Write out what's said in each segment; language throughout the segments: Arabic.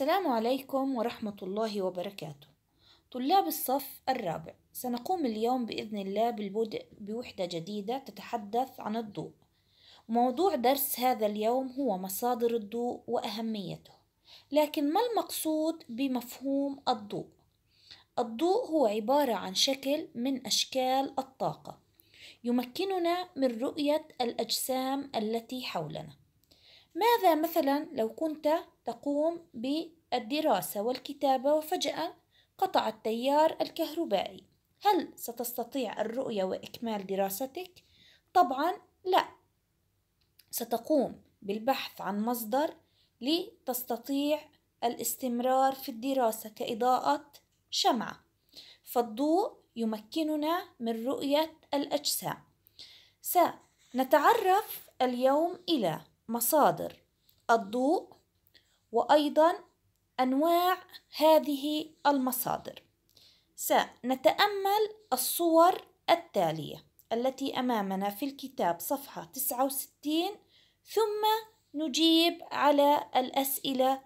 السلام عليكم ورحمة الله وبركاته طلاب الصف الرابع سنقوم اليوم بإذن الله بالبدء بوحدة جديدة تتحدث عن الضوء موضوع درس هذا اليوم هو مصادر الضوء وأهميته لكن ما المقصود بمفهوم الضوء؟ الضوء هو عبارة عن شكل من أشكال الطاقة يمكننا من رؤية الأجسام التي حولنا ماذا مثلا لو كنت تقوم بالدراسة والكتابة وفجأة قطع التيار الكهربائي هل ستستطيع الرؤية وإكمال دراستك؟ طبعا لا ستقوم بالبحث عن مصدر لتستطيع الاستمرار في الدراسة كإضاءة شمعة فالضوء يمكننا من رؤية الأجسام سنتعرف اليوم إلى مصادر الضوء وأيضا أنواع هذه المصادر سنتأمل الصور التالية التي أمامنا في الكتاب صفحة 69 ثم نجيب على الأسئلة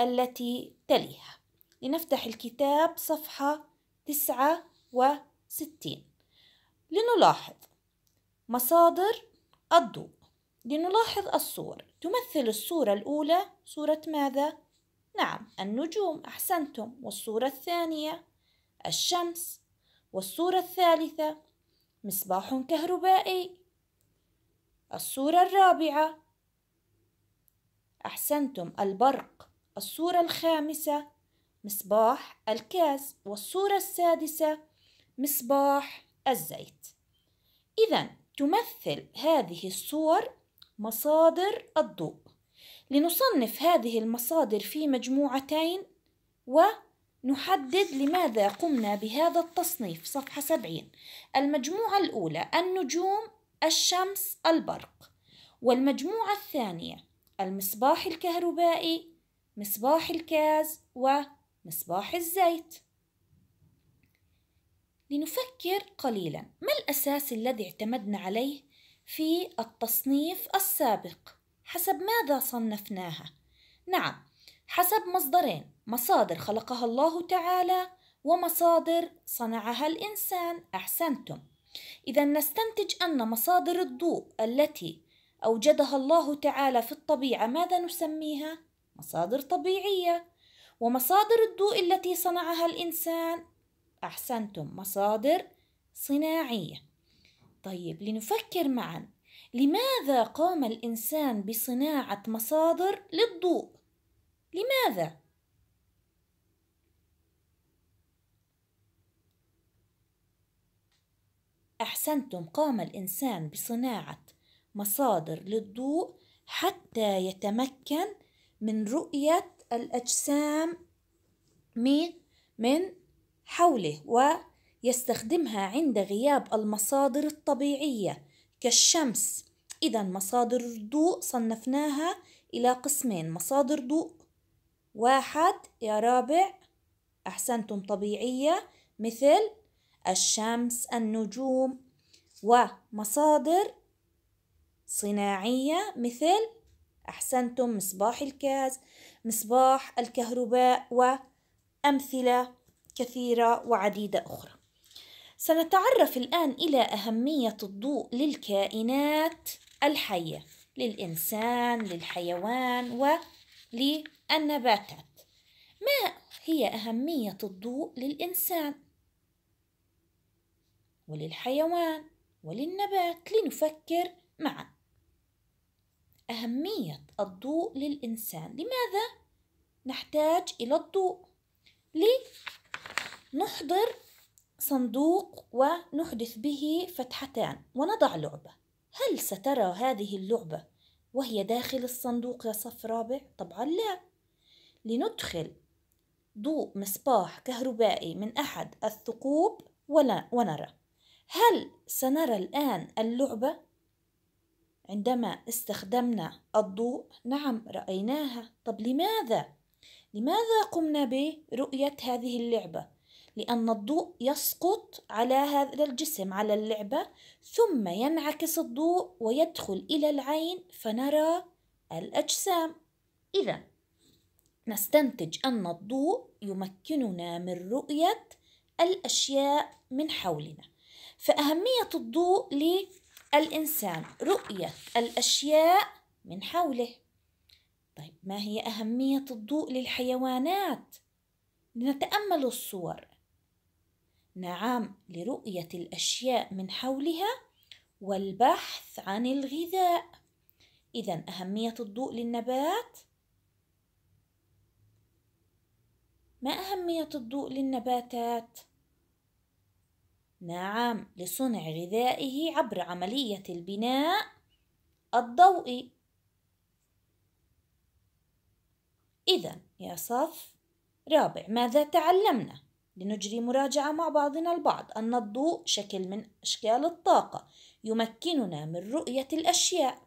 التي تليها لنفتح الكتاب صفحة 69 لنلاحظ مصادر الضوء لنلاحظ الصور تمثل الصورة الأولى صورة ماذا؟ نعم النجوم أحسنتم والصورة الثانية الشمس والصورة الثالثة مصباح كهربائي الصورة الرابعة أحسنتم البرق الصورة الخامسة مصباح الكاس والصورة السادسة مصباح الزيت إذا تمثل هذه الصور مصادر الضوء لنصنف هذه المصادر في مجموعتين ونحدد لماذا قمنا بهذا التصنيف صفحة 70 المجموعة الأولى النجوم الشمس البرق والمجموعة الثانية المصباح الكهربائي مصباح الكاز ومصباح الزيت لنفكر قليلا ما الأساس الذي اعتمدنا عليه في التصنيف السابق حسب ماذا صنفناها نعم حسب مصدرين مصادر خلقها الله تعالى ومصادر صنعها الانسان احسنتم اذا نستنتج ان مصادر الضوء التي اوجدها الله تعالى في الطبيعه ماذا نسميها مصادر طبيعيه ومصادر الضوء التي صنعها الانسان احسنتم مصادر صناعيه طيب لنفكر معا لماذا قام الإنسان بصناعة مصادر للضوء؟ لماذا؟ أحسنتم قام الإنسان بصناعة مصادر للضوء حتى يتمكن من رؤية الأجسام من حوله و يستخدمها عند غياب المصادر الطبيعية كالشمس إذا مصادر الضوء صنفناها إلى قسمين مصادر ضوء واحد يا رابع أحسنتم طبيعية مثل الشمس النجوم ومصادر صناعية مثل أحسنتم مصباح الكاز مصباح الكهرباء وأمثلة كثيرة وعديدة أخرى سنتعرف الآن إلى أهمية الضوء للكائنات الحية للإنسان للحيوان وللنباتات ما هي أهمية الضوء للإنسان وللحيوان وللنبات لنفكر معا أهمية الضوء للإنسان لماذا نحتاج إلى الضوء لنحضر صندوق ونحدث به فتحتان ونضع لعبة هل سترى هذه اللعبة وهي داخل الصندوق يا صف رابع؟ طبعا لا لندخل ضوء مصباح كهربائي من أحد الثقوب ولا ونرى هل سنرى الآن اللعبة؟ عندما استخدمنا الضوء نعم رأيناها طب لماذا؟ لماذا قمنا برؤية هذه اللعبة؟ لأن الضوء يسقط على هذا الجسم على اللعبة ثم ينعكس الضوء ويدخل إلى العين فنرى الأجسام إذا نستنتج أن الضوء يمكننا من رؤية الأشياء من حولنا فأهمية الضوء للإنسان رؤية الأشياء من حوله طيب ما هي أهمية الضوء للحيوانات؟ لنتأمل الصور نعم لرؤية الأشياء من حولها والبحث عن الغذاء إذا أهمية الضوء للنبات ما أهمية الضوء للنباتات؟ نعم لصنع غذائه عبر عملية البناء الضوئي إذا يا صف رابع ماذا تعلمنا؟ لنجري مراجعة مع بعضنا البعض أن الضوء شكل من أشكال الطاقة يمكننا من رؤية الأشياء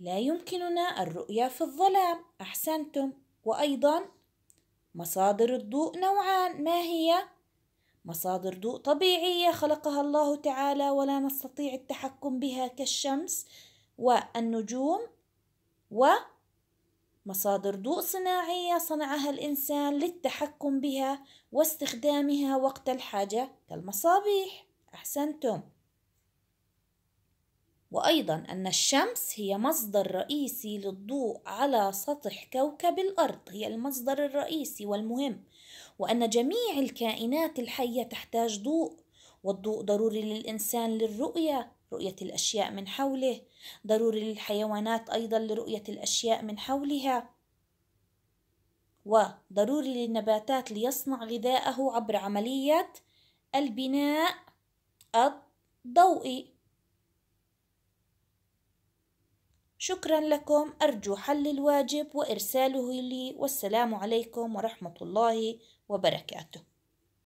لا يمكننا الرؤية في الظلام أحسنتم وأيضا مصادر الضوء نوعان ما هي؟ مصادر ضوء طبيعية خلقها الله تعالى ولا نستطيع التحكم بها كالشمس والنجوم و مصادر ضوء صناعية صنعها الإنسان للتحكم بها واستخدامها وقت الحاجة كالمصابيح أحسنتم وأيضا أن الشمس هي مصدر رئيسي للضوء على سطح كوكب الأرض هي المصدر الرئيسي والمهم وأن جميع الكائنات الحية تحتاج ضوء والضوء ضروري للإنسان للرؤية رؤية الأشياء من حوله ضروري للحيوانات أيضا لرؤية الأشياء من حولها وضروري للنباتات ليصنع غذاءه عبر عملية البناء الضوئي شكرا لكم أرجو حل الواجب وإرساله لي والسلام عليكم ورحمة الله وبركاته